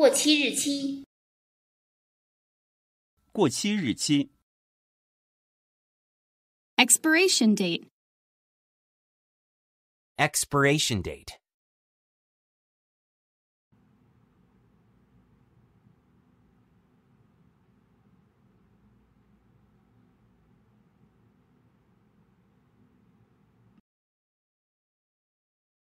过期日期。过期日期。Expiration date. Expiration date.